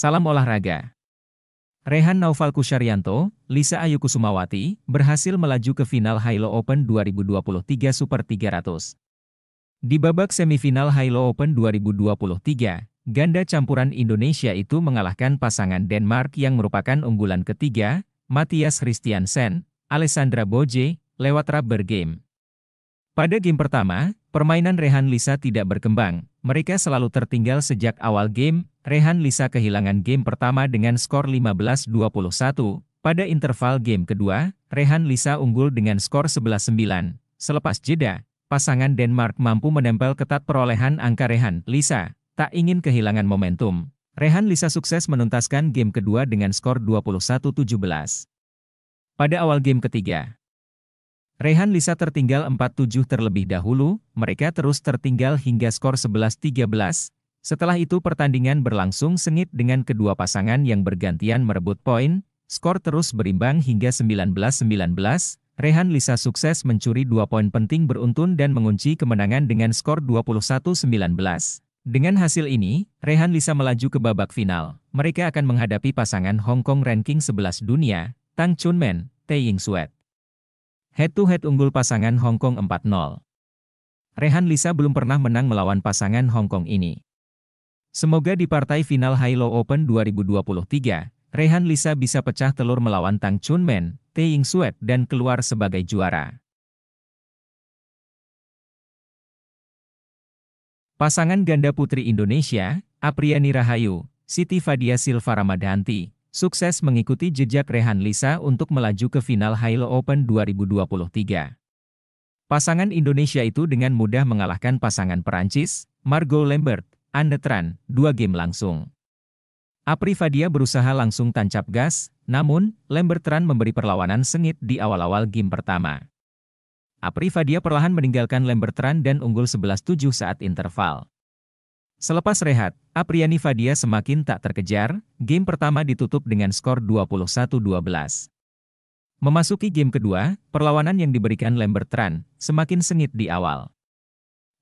Salam olahraga. Rehan Naufal Kusharyanto, Lisa Ayu Kusumawati, berhasil melaju ke final Hilo Open 2023 Super 300. Di babak semifinal Hilo Open 2023, ganda campuran Indonesia itu mengalahkan pasangan Denmark yang merupakan unggulan ketiga, Matthias Christiansen, Alessandra Boje, lewat rubber game. Pada game pertama, Permainan Rehan Lisa tidak berkembang, mereka selalu tertinggal sejak awal game, Rehan Lisa kehilangan game pertama dengan skor 15-21, pada interval game kedua, Rehan Lisa unggul dengan skor 11-9. Selepas jeda, pasangan Denmark mampu menempel ketat perolehan angka Rehan Lisa, tak ingin kehilangan momentum. Rehan Lisa sukses menuntaskan game kedua dengan skor 21-17. Pada awal game ketiga, Rehan Lisa tertinggal 4-7 terlebih dahulu, mereka terus tertinggal hingga skor 11-13. Setelah itu pertandingan berlangsung sengit dengan kedua pasangan yang bergantian merebut poin, skor terus berimbang hingga 19-19. Rehan Lisa sukses mencuri dua poin penting beruntun dan mengunci kemenangan dengan skor 21-19. Dengan hasil ini, Rehan Lisa melaju ke babak final. Mereka akan menghadapi pasangan Hong Kong ranking 11 dunia, Tang Chunmen, Tae Ying Suet. Head to head unggul pasangan Hong Kong 4-0. Rehan Lisa belum pernah menang melawan pasangan Hong Kong ini. Semoga di partai final High Low Open 2023, Rehan Lisa bisa pecah telur melawan Tang Chun Men, Tae Ying Suet dan keluar sebagai juara. Pasangan ganda putri Indonesia, Apriani Rahayu, Siti Fadia Silva Ramadanti, sukses mengikuti jejak Rehan Lisa untuk melaju ke final Halo Open 2023. Pasangan Indonesia itu dengan mudah mengalahkan pasangan Perancis, Margot Lambert, Anne Tran, dua game langsung. Apri Fadia berusaha langsung tancap gas, namun, Lambert Tran memberi perlawanan sengit di awal-awal game pertama. Apri Fadia perlahan meninggalkan Lambert Tran dan unggul 11-7 saat interval. Selepas rehat, Apriani Fadia semakin tak terkejar, game pertama ditutup dengan skor 21-12. Memasuki game kedua, perlawanan yang diberikan Lambertran semakin sengit di awal.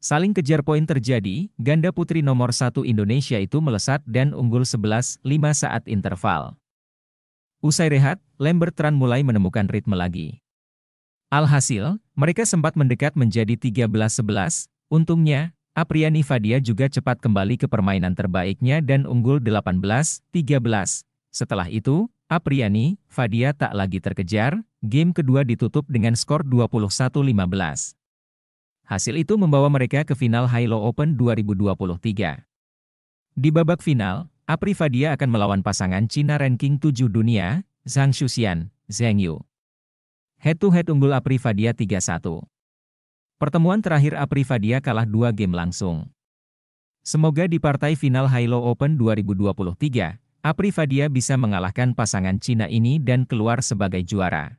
Saling kejar poin terjadi, ganda putri nomor satu Indonesia itu melesat dan unggul 11-5 saat interval. Usai rehat, Lambertran mulai menemukan ritme lagi. Alhasil, mereka sempat mendekat menjadi 13-11, untungnya Apriani Fadia juga cepat kembali ke permainan terbaiknya dan unggul 18-13. Setelah itu, Apriani, Fadia tak lagi terkejar, game kedua ditutup dengan skor 21-15. Hasil itu membawa mereka ke final Hilo Open 2023. Di babak final, Apri Fadia akan melawan pasangan Cina ranking 7 dunia, Zhang Xuxian, Zheng Yu. Head-to-head -head unggul Apri Fadia 3-1. Pertemuan terakhir Aprivadia kalah dua game langsung. Semoga di partai final Hilo Open 2023, Aprivadia bisa mengalahkan pasangan Cina ini dan keluar sebagai juara.